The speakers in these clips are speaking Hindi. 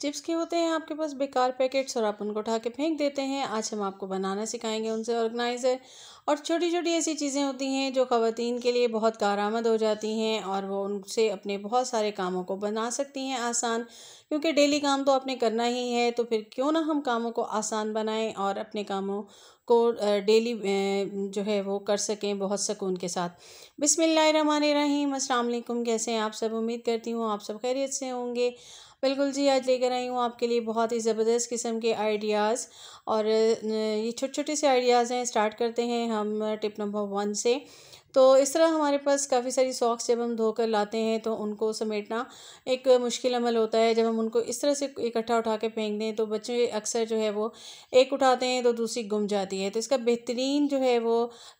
चिप्स के होते हैं आपके पास बेकार पैकेट्स और आप उनको उठा के फेंक देते हैं आज हम आपको बनाना सिखाएंगे उनसे ऑर्गेनाइज़र और छोटी छोटी ऐसी चीज़ें होती हैं जो ख़वान के लिए बहुत कारामद हो जाती हैं और वो उनसे अपने बहुत सारे कामों को बना सकती हैं आसान क्योंकि डेली काम तो आपने करना ही है तो फिर क्यों ना हम कामों को आसान बनाएं और अपने कामों को डेली जो है वो कर सकें बहुत सकून के साथ बिसमीम अल्लाम कैसे हैं आप सब उम्मीद करती हूँ आप सब खैरियत से होंगे बिल्कुल जी आज लेकर आई हूँ आपके लिए बहुत ही ज़बरदस्त किस्म के आइडियाज़ और ये छोटे छोटे से आइडियाज़ हैं स्टार्ट करते हैं हम हम टिप नंबर वन से तो इस तरह हमारे पास काफ़ी सारी सॉक्स जब हम धोकर लाते हैं तो उनको समेटना एक मुश्किल अमल होता है जब हम उनको इस तरह से इकट्ठा उठा के फेंक दें तो बच्चे अक्सर जो है वो एक उठाते हैं तो दूसरी गुम जाती है तो इसका बेहतरीन जो है वो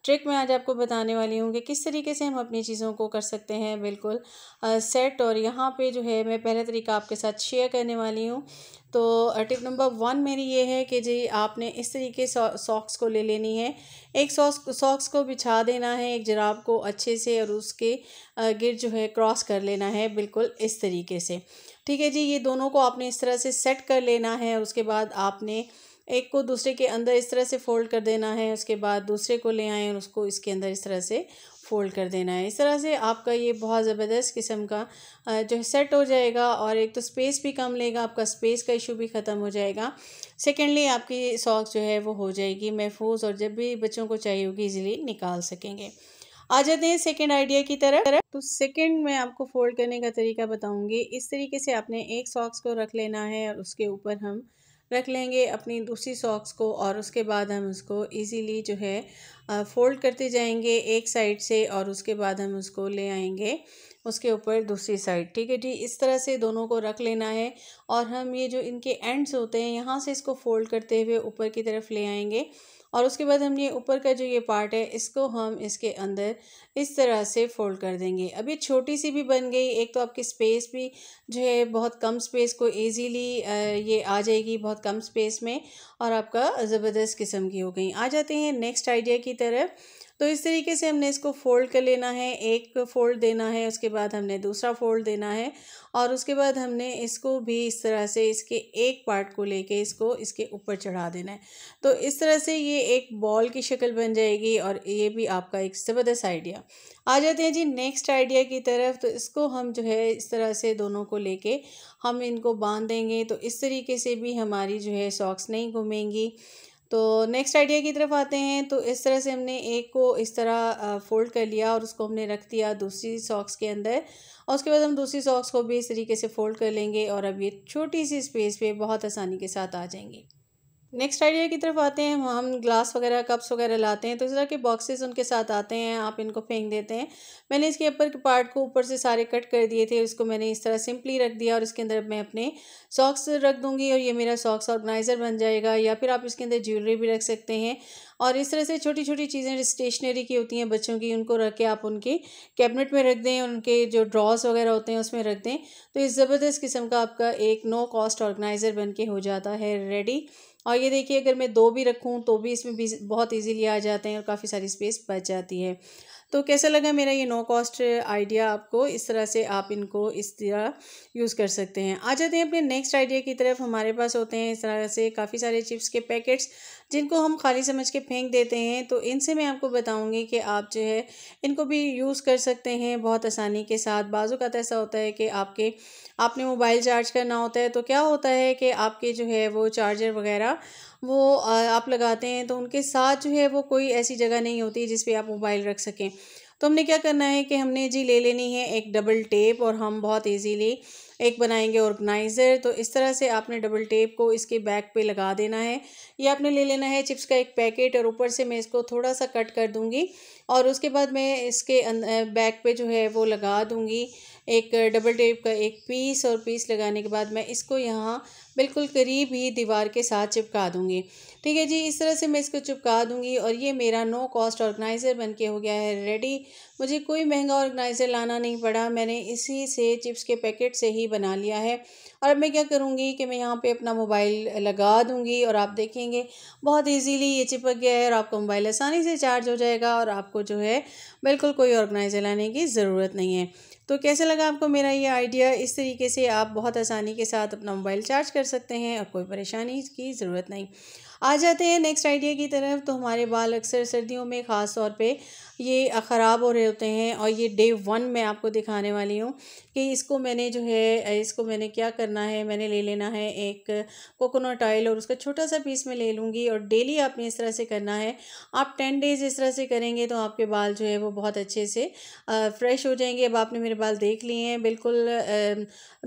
ट्रिक मैं आज आपको बताने वाली हूँ कि किस तरीके से हम अपनी चीज़ों को कर सकते हैं बिल्कुल सेट और यहाँ पर जो है मैं पहला तरीका आपके साथ शेयर करने वाली हूँ तो टिप नंबर वन मेरी ये है कि जी आपने इस तरीके सॉक्स को ले लेनी है एक सॉक्स सॉक्स को बिछा देना है एक जराब को अच्छे से और उसके गिर जो है क्रॉस कर लेना है बिल्कुल इस तरीके से ठीक है जी ये दोनों को आपने इस तरह से सेट कर लेना है और उसके बाद आपने एक को दूसरे के अंदर इस तरह से फोल्ड कर देना है उसके बाद दूसरे को ले आए और उसको इसके अंदर इस तरह से फ़ोल्ड कर देना है इस तरह से आपका ये बहुत ज़बरदस्त किस्म का जो है सेट हो जाएगा और एक तो स्पेस भी कम लेगा आपका स्पेस का इशू भी ख़त्म हो जाएगा सेकेंडली आपकी सॉक्स जो है वो हो जाएगी महफूज और जब भी बच्चों को चाहिए होगी ईजिली निकाल सकेंगे आ जाते हैं सेकेंड आइडिया की तरफ तो सेकेंड मैं आपको फोल्ड करने का तरीका बताऊंगी इस तरीके से आपने एक सॉक्स को रख लेना है और उसके ऊपर हम रख लेंगे अपनी दूसरी सॉक्स को और उसके बाद हम उसको इजीली जो है फोल्ड करते जाएंगे एक साइड से और उसके बाद हम उसको ले आएंगे उसके ऊपर दूसरी साइड ठीक है जी इस तरह से दोनों को रख लेना है और हम ये जो इनके एंड्स होते हैं यहाँ से इसको फोल्ड करते हुए ऊपर की तरफ ले आएंगे और उसके बाद हम ये ऊपर का जो ये पार्ट है इसको हम इसके अंदर इस तरह से फोल्ड कर देंगे अब ये छोटी सी भी बन गई एक तो आपकी स्पेस भी जो है बहुत कम स्पेस को इजीली ये आ जाएगी बहुत कम स्पेस में और आपका ज़बरदस्त किस्म की हो गई आ जाते हैं नेक्स्ट आइडिया की तरफ तो इस तरीके से हमने इसको फोल्ड कर लेना है एक फोल्ड देना है उसके बाद हमने दूसरा फोल्ड देना है और उसके बाद हमने इसको भी इस तरह से इसके एक पार्ट को लेके इसको इसके ऊपर चढ़ा देना है तो इस तरह से ये एक बॉल की शक्ल बन जाएगी और ये भी आपका एक ज़बरदस्त आइडिया आ जाते हैं जी नेक्स्ट आइडिया की तरफ तो इसको हम जो है इस तरह से दोनों को लेके हम इनको बांध देंगे तो इस तरीके से भी हमारी जो है सॉक्स नहीं घूमेंगी तो नेक्स्ट आइडिया की तरफ आते हैं तो इस तरह से हमने एक को इस तरह फोल्ड कर लिया और उसको हमने रख दिया दूसरी सॉक्स के अंदर और उसके बाद हम दूसरी सॉक्स को भी इस तरीके से फ़ोल्ड कर लेंगे और अब ये छोटी सी स्पेस पे बहुत आसानी के साथ आ जाएंगे नेक्स्ट आइडिया की तरफ आते हैं हम ग्लास वगैरह कप्स वगैरह लाते हैं तो इस तरह के बॉक्सेस उनके साथ आते हैं आप इनको फेंक देते हैं मैंने इसके ऊपर के पार्ट को ऊपर से सारे कट कर दिए थे उसको मैंने इस तरह सिंपली रख दिया और इसके अंदर मैं अपने सॉक्स रख दूंगी और ये मेरा सॉक्स ऑर्गेनाइज़र बन जाएगा या फिर आप इसके अंदर ज्वेलरी भी रख सकते हैं और इस तरह से छोटी छोटी चीज़ें स्टेशनरी की होती हैं बच्चों की उनको रख के आप उनके कैबिनेट में रख दें उनके जो ड्रॉज वगैरह होते हैं उसमें रख दें तो इस ज़बरदस्त किस्म का आपका एक नो कॉस्ट ऑर्गेनाइज़र बन के हो जाता है रेडी और ये देखिए अगर मैं दो भी रखूँ तो भी इसमें बहुत ईजीली आ जाते हैं और काफ़ी सारी स्पेस बच जाती है तो कैसा लगा मेरा ये नो कॉस्ट आइडिया आपको इस तरह से आप इनको इस तरह यूज़ कर सकते हैं आ जाते हैं अपने नेक्स्ट आइडिया की तरफ हमारे पास होते हैं इस तरह से काफ़ी सारे चिप्स के पैकेट्स जिनको हम खाली समझ के फेंक देते हैं तो इनसे मैं आपको बताऊँगी कि आप जो है इनको भी यूज़ कर सकते हैं बहुत आसानी के साथ बाज़ू का तो ऐसा होता है कि आपके आपने मोबाइल चार्ज करना होता है तो क्या होता है कि आपके जो है वो चार्जर वगैरह वो आप लगाते हैं तो उनके साथ जो है वो कोई ऐसी जगह नहीं होती जिस पे आप मोबाइल रख सकें तो हमने क्या करना है कि हमने जी ले लेनी है एक डबल टेप और हम बहुत ईजीली एक बनाएंगे ऑर्गेनाइज़र तो इस तरह से आपने डबल टेप को इसके बैक पे लगा देना है ये आपने ले लेना है चिप्स का एक पैकेट और ऊपर से मैं इसको थोड़ा सा कट कर दूँगी और उसके बाद मैं इसके अं-, बैक पे जो है वो लगा दूँगी एक डबल टेप का एक पीस और पीस लगाने के बाद मैं इसको यहाँ बिल्कुल करीब ही दीवार के साथ चिपका दूँगी ठीक है जी इस तरह से मैं इसको चिपका दूँगी और ये मेरा नो कॉस्ट ऑर्गेनाइज़र बन के हो गया है रेडी मुझे कोई महंगा ऑर्गेनाइज़र लाना नहीं पड़ा मैंने इसी से चिप्स के पैकेट से ही बना लिया है और अब मैं क्या करूँगी कि मैं यहाँ पे अपना मोबाइल लगा दूँगी और आप देखेंगे बहुत ईजीली ये चिपक गया है और आपका मोबाइल आसानी से चार्ज हो जाएगा और आपको जो है बिल्कुल कोई ऑर्गेनाइज़र लाने की ज़रूरत नहीं है तो कैसा लगा आपको मेरा ये आइडिया इस तरीके से आप बहुत आसानी के साथ अपना मोबाइल चार्ज कर सकते हैं और कोई परेशानी की ज़रूरत नहीं आ जाते हैं नेक्स्ट आइडिया की तरफ तो हमारे बाल अक्सर सर्दियों में ख़ास तौर पे ये ख़राब हो रहे होते हैं और ये डे वन में आपको दिखाने वाली हूँ कि इसको मैंने जो है इसको मैंने क्या करना है मैंने ले लेना है एक कोकोनट ऑयल और उसका छोटा सा पीस मैं ले लूँगी और डेली आपने इस तरह से करना है आप टेन डेज़ इस तरह से करेंगे तो आपके बाल जो है वो बहुत अच्छे से फ्रेश हो जाएंगे अब आपने मेरे बाल देख लिए हैं बिल्कुल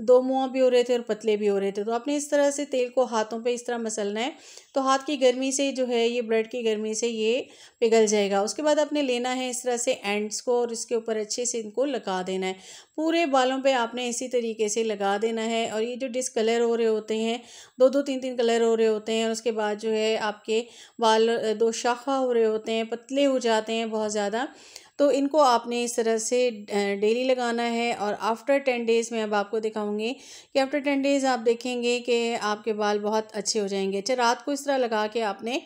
दो मुँह भी हो रहे थे और पतले भी हो रहे थे तो आपने इस तरह से तेल को हाथों पे इस तरह मसलना है तो हाथ की गर्मी से जो है ये ब्लड की गर्मी से ये पिघल जाएगा उसके बाद आपने लेना है इस तरह से एंड्स को और इसके ऊपर अच्छे से इनको लगा देना है पूरे बालों पर आपने इसी तरीके से लगा देना है और ये जो डिसकलर हो रहे होते हैं दो दो तीन तीन कलर हो रहे होते हैं और उसके बाद जो है आपके बाल दो शाखा हो रहे होते हैं पतले हो जाते हैं बहुत ज़्यादा तो इनको आपने इस तरह से डेली लगाना है और आफ्टर टेन डेज़ में अब आपको दिखाऊंगी कि आफ्टर टेन डेज़ आप देखेंगे कि आपके बाल बहुत अच्छे हो जाएंगे अच्छा रात को इस तरह लगा के आपने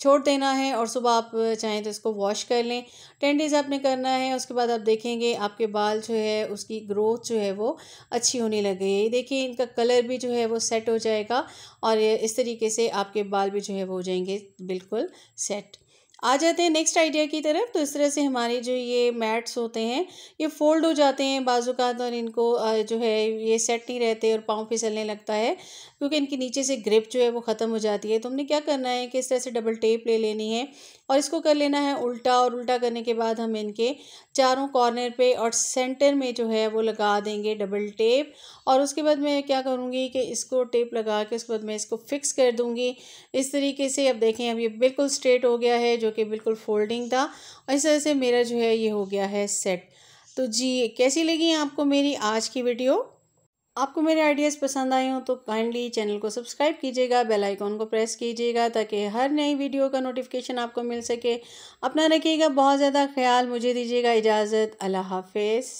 छोड़ देना है और सुबह आप चाहें तो इसको वॉश कर लें टेन डेज़ आपने करना है उसके बाद आप देखेंगे आपके बाल जो है उसकी ग्रोथ जो है वो अच्छी होने लगेगी देखिए इनका कलर भी जो है वो सेट हो जाएगा और इस तरीके से आपके बाल भी जो है वो हो जाएंगे बिल्कुल सेट आ जाते हैं नेक्स्ट आइडिया की तरफ तो इस तरह से हमारे जो ये मैट्स होते हैं ये फोल्ड हो जाते हैं बाजू का और तो इनको जो है ये सेट नहीं रहते और पाँव फिसलने लगता है क्योंकि इनके नीचे से ग्रिप जो है वो ख़त्म हो जाती है तो हमने क्या करना है कि इस तरह से डबल टेप ले लेनी है और इसको कर लेना है उल्टा और उल्टा करने के बाद हम इनके चारों कॉर्नर पे और सेंटर में जो है वो लगा देंगे डबल टेप और उसके बाद मैं क्या करूँगी कि इसको टेप लगा के उसके बाद मैं इसको फ़िक्स कर दूँगी इस तरीके से अब देखें अब ये बिल्कुल स्ट्रेट हो गया है जो कि बिल्कुल फोल्डिंग था और इस तरह से मेरा जो है ये हो गया है सेट तो जी कैसी लगी आपको मेरी आज की वीडियो आपको मेरे आइडियाज़ पसंद आए हों तो काइंडली चैनल को सब्सक्राइब कीजिएगा बेल आइकॉन को प्रेस कीजिएगा ताकि हर नई वीडियो का नोटिफिकेशन आपको मिल सके अपना रखिएगा बहुत ज़्यादा ख्याल मुझे दीजिएगा इजाज़त अल्लाह हाफिज़